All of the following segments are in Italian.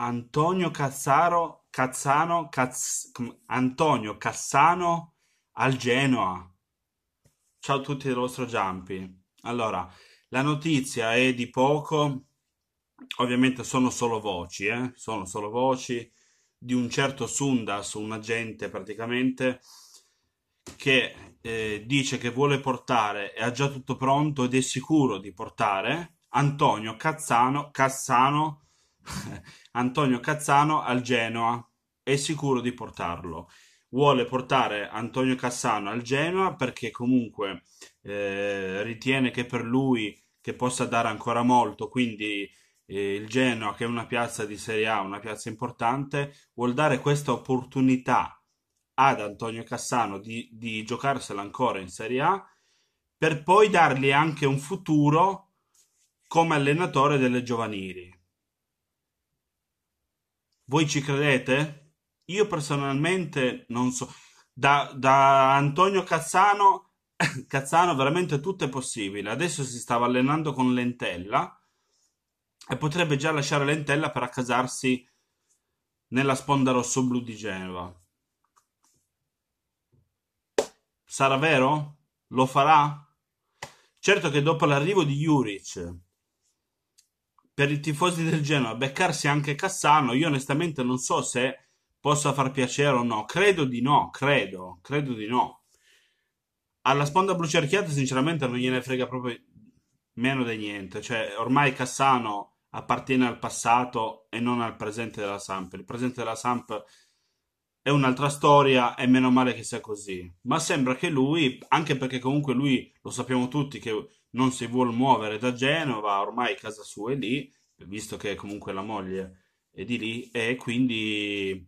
Antonio Cazzaro, Cazzano, Cazz, Antonio Cassano al Genoa. Ciao a tutti del vostro Giampi. Allora, la notizia è di poco, ovviamente sono solo voci, eh? sono solo voci di un certo Sundas, un agente praticamente, che eh, dice che vuole portare, e ha già tutto pronto ed è sicuro di portare Antonio Cazzano, Cassano Antonio Cazzano al Genoa. È sicuro di portarlo. Vuole portare Antonio Cassano al Genoa perché comunque eh, ritiene che per lui che possa dare ancora molto, quindi eh, il Genoa che è una piazza di Serie A, una piazza importante, vuol dare questa opportunità ad Antonio Cassano di, di giocarsela ancora in Serie A per poi dargli anche un futuro come allenatore delle giovanili voi ci credete? Io personalmente non so. Da, da Antonio Cazzano, Cazzano veramente tutto è possibile. Adesso si stava allenando con Lentella e potrebbe già lasciare Lentella per accasarsi nella sponda rosso-blu di Genova. Sarà vero? Lo farà? Certo che dopo l'arrivo di Juric per i tifosi del Genoa beccarsi anche Cassano, io onestamente non so se possa far piacere o no. Credo di no, credo, credo di no. Alla sponda bruciarchiata sinceramente non gliene frega proprio meno di niente, cioè ormai Cassano appartiene al passato e non al presente della Samp. Il presente della Samp è un'altra storia e meno male che sia così. Ma sembra che lui, anche perché comunque lui lo sappiamo tutti che non si vuole muovere da Genova, ormai casa sua è lì, visto che comunque la moglie è di lì, e quindi,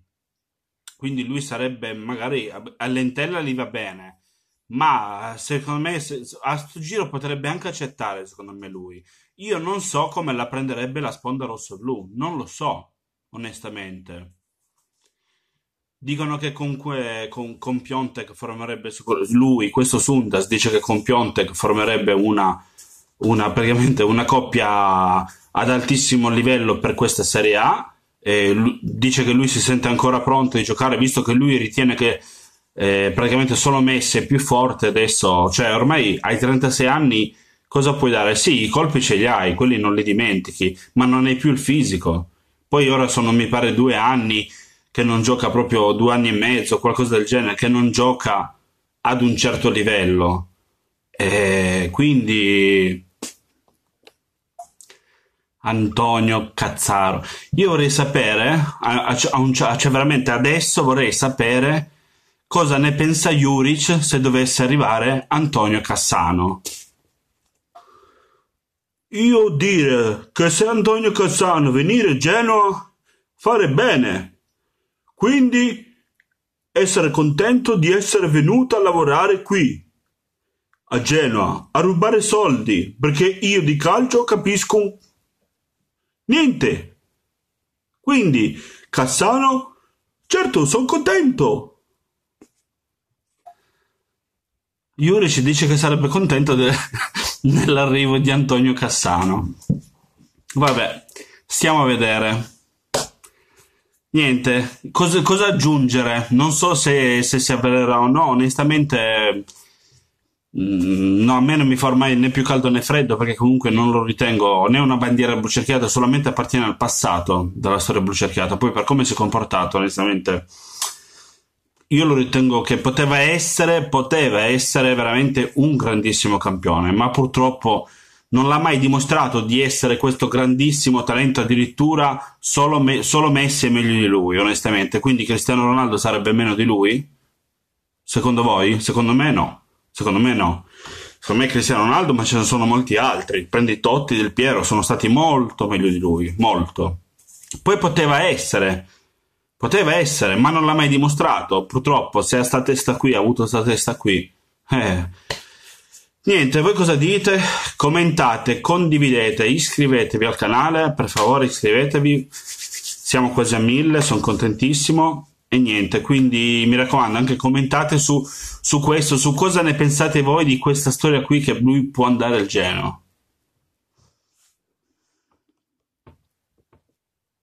quindi lui sarebbe magari all'entella lì va bene. Ma secondo me a sto giro potrebbe anche accettare, secondo me lui. Io non so come la prenderebbe la sponda rosso-blu, non lo so, onestamente. Dicono che comunque con, con Piontek formerebbe lui, questo Sundas dice che con Piontek formerebbe una, una, una coppia ad altissimo livello per questa Serie A. Lui, dice che lui si sente ancora pronto di giocare, visto che lui ritiene che eh, praticamente solo Messi è più forte adesso, cioè ormai ai 36 anni cosa puoi dare? Sì, i colpi ce li hai, quelli non li dimentichi, ma non hai più il fisico. Poi ora sono, mi pare, due anni che non gioca proprio due anni e mezzo, qualcosa del genere, che non gioca ad un certo livello. E quindi Antonio Cazzaro, io vorrei sapere, cioè veramente adesso vorrei sapere cosa ne pensa Juric se dovesse arrivare Antonio Cassano. Io dire che se Antonio Cassano venire a Genova fare bene, quindi essere contento di essere venuto a lavorare qui, a Genoa, a rubare soldi, perché io di calcio capisco niente. Quindi, Cassano, certo, sono contento. Iuri ci dice che sarebbe contento de- dell'arrivo di Antonio Cassano. Vabbè, stiamo a vedere. Niente, cosa, cosa, aggiungere? Non so se, se, si avvererà o no, onestamente mh, mm, no, a me non mi fa ormai né più caldo né freddo perché comunque non lo ritengo né una bandiera blucerchiata, solamente appartiene al passato della storia blucerchiata, poi per come si è comportato onestamente io lo ritengo che poteva essere, poteva essere veramente un grandissimo campione, ma purtroppo non l'ha mai dimostrato di essere questo grandissimo talento, addirittura solo, me- solo Messi è meglio di lui, onestamente. Quindi Cristiano Ronaldo sarebbe meno di lui? Secondo voi? Secondo me no. Secondo me no. Secondo me Cristiano Ronaldo, ma ce ne sono molti altri. Prendi Totti, Del Piero, sono stati molto meglio di lui, molto. Poi poteva essere, poteva essere, ma non l'ha mai dimostrato. Purtroppo, se ha sta testa qui, ha avuto sta testa qui. Eh Niente, voi cosa dite? Commentate, condividete, iscrivetevi al canale, per favore iscrivetevi, siamo quasi a mille, sono contentissimo e niente, quindi mi raccomando anche commentate su, su questo, su cosa ne pensate voi di questa storia qui che lui può andare al Genoa.